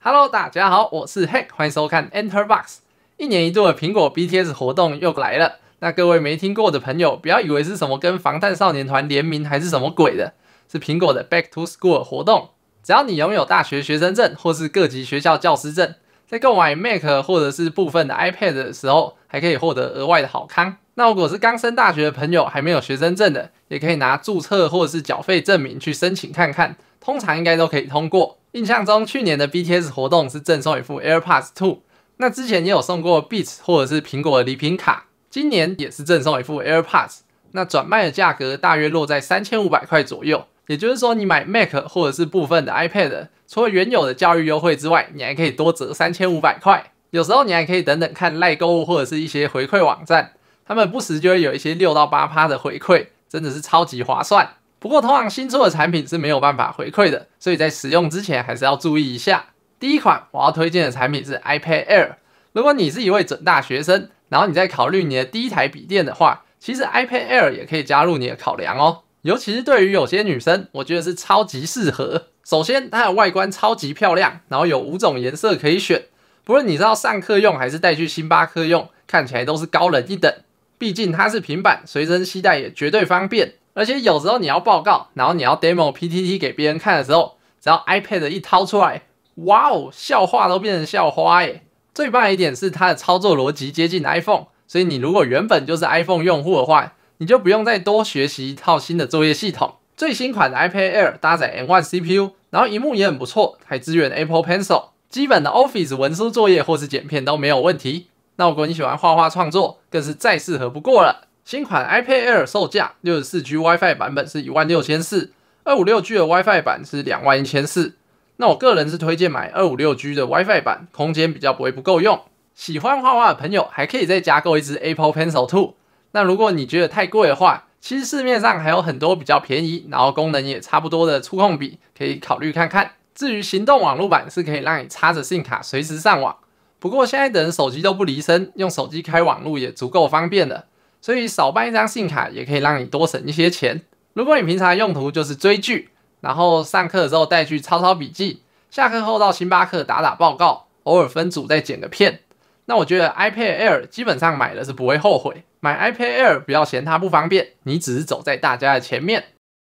Hello，大家好，我是 Hack，欢迎收看 Enterbox。一年一度的苹果 BTS 活动又来了。那各位没听过的朋友，不要以为是什么跟防弹少年团联名，还是什么鬼的，是苹果的 Back to School 活动。只要你拥有大学学生证或是各级学校教师证，在购买 Mac 或者是部分的 iPad 的时候，还可以获得额外的好康。那如果是刚升大学的朋友还没有学生证的，也可以拿注册或者是缴费证明去申请看看，通常应该都可以通过。印象中去年的 BTS 活动是赠送一副 AirPods 2，那之前也有送过 Beats 或者是苹果的礼品卡，今年也是赠送一副 AirPods，那转卖的价格大约落在三千五百块左右。也就是说，你买 Mac 或者是部分的 iPad，除了原有的教育优惠之外，你还可以多折三千五百块。有时候你还可以等等看赖购物或者是一些回馈网站，他们不时就会有一些六到八趴的回馈，真的是超级划算。不过，同样新出的产品是没有办法回馈的，所以在使用之前还是要注意一下。第一款我要推荐的产品是 iPad Air。如果你是一位准大学生，然后你在考虑你的第一台笔电的话，其实 iPad Air 也可以加入你的考量哦。尤其是对于有些女生，我觉得是超级适合。首先，它的外观超级漂亮，然后有五种颜色可以选。不论你是要上课用还是带去星巴克用，看起来都是高人一等。毕竟它是平板，随身携带也绝对方便。而且有时候你要报告，然后你要 demo PPT 给别人看的时候，只要 iPad 一掏出来，哇哦，笑话都变成校花诶。最棒的一点是它的操作逻辑接近 iPhone，所以你如果原本就是 iPhone 用户的话，你就不用再多学习一套新的作业系统。最新款的 iPad Air 搭载 M1 CPU，然后荧幕也很不错，还支援 Apple Pencil，基本的 Office 文书作业或是剪片都没有问题。那如果你喜欢画画创作，更是再适合不过了。新款 iPad Air 售价，六十四 G WiFi 版本是一万六千四，二五六 G 的 WiFi 版是两万一千四。那我个人是推荐买二五六 G 的 WiFi 版，空间比较不会不够用。喜欢画画的朋友还可以再加购一支 Apple Pencil Two。那如果你觉得太贵的话，其实市面上还有很多比较便宜，然后功能也差不多的触控笔，可以考虑看看。至于行动网络版，是可以让你插着 SIM 卡随时上网。不过现在的人手机都不离身，用手机开网络也足够方便了。所以少办一张信卡也可以让你多省一些钱。如果你平常用途就是追剧，然后上课的时候带去抄抄笔记，下课后到星巴克打打报告，偶尔分组再剪个片，那我觉得 iPad Air 基本上买了是不会后悔。买 iPad Air 不要嫌它不方便，你只是走在大家的前面。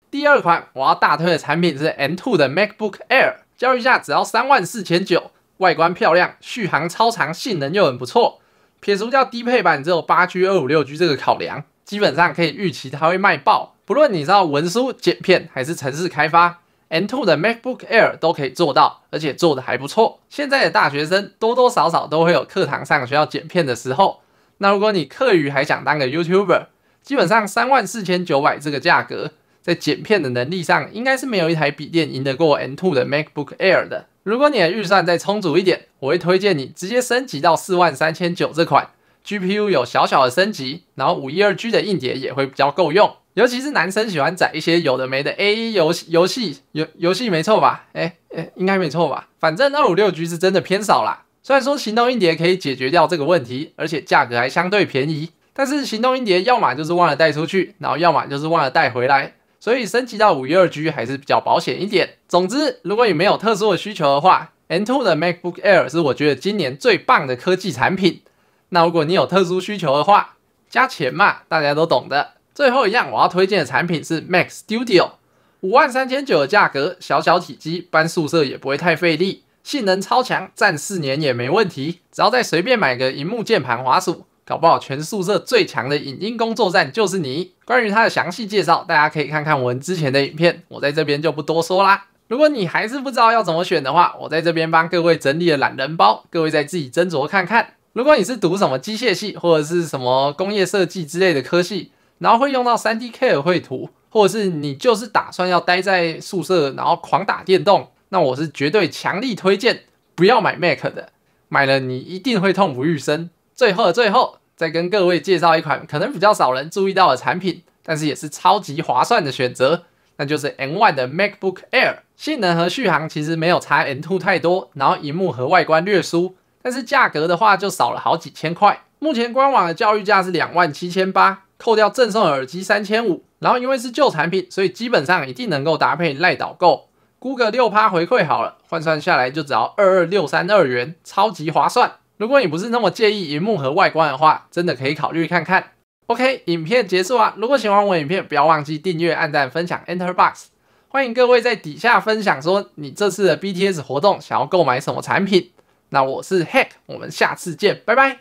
第二款我要大推的产品是 M2 的 MacBook Air，交易价只要三万四千九，外观漂亮，续航超长，性能又很不错。撇除掉低配版只有八 G、二五六 G 这个考量，基本上可以预期它会卖爆。不论你知道文书剪片还是城市开发，N two 的 MacBook Air 都可以做到，而且做的还不错。现在的大学生多多少少都会有课堂上需要剪片的时候，那如果你课余还想当个 YouTuber，基本上三万四千九百这个价格，在剪片的能力上，应该是没有一台笔电赢得过 N two 的 MacBook Air 的。如果你的预算再充足一点，我会推荐你直接升级到四万三千九这款，GPU 有小小的升级，然后五一二 G 的硬碟也会比较够用，尤其是男生喜欢载一些有的没的 A 游戏游戏游游戏，没错吧？哎哎，应该没错吧？反正二五六 G 是真的偏少啦。虽然说行动硬碟可以解决掉这个问题，而且价格还相对便宜，但是行动硬碟要么就是忘了带出去，然后要么就是忘了带回来。所以升级到五幺二 G 还是比较保险一点。总之，如果你没有特殊的需求的话，N two 的 MacBook Air 是我觉得今年最棒的科技产品。那如果你有特殊需求的话，加钱嘛，大家都懂的。最后一样我要推荐的产品是 Mac Studio，五万三千九的价格，小小体积，搬宿舍也不会太费力，性能超强，用四年也没问题。只要再随便买个荧幕、键盘、滑鼠。搞不好全宿舍最强的影音工作站就是你。关于它的详细介绍，大家可以看看我们之前的影片，我在这边就不多说啦。如果你还是不知道要怎么选的话，我在这边帮各位整理了懒人包，各位再自己斟酌看看。如果你是读什么机械系或者是什么工业设计之类的科系，然后会用到 3D Care 绘图，或者是你就是打算要待在宿舍然后狂打电动，那我是绝对强力推荐不要买 Mac 的，买了你一定会痛不欲生。最后的最后，再跟各位介绍一款可能比较少人注意到的产品，但是也是超级划算的选择，那就是 M1 的 MacBook Air。性能和续航其实没有差 M2 太多，然后荧幕和外观略输，但是价格的话就少了好几千块。目前官网的教育价是两万七千八，扣掉赠送耳机三千五，然后因为是旧产品，所以基本上一定能够搭配赖导购 Google 六趴回馈好了，换算下来就只要二二六三二元，超级划算。如果你不是那么介意屏幕和外观的话，真的可以考虑看看。OK，影片结束啊！如果喜欢我影片，不要忘记订阅、按赞、分享。Enterbox，欢迎各位在底下分享说你这次的 BTS 活动想要购买什么产品。那我是 Hack，我们下次见，拜拜。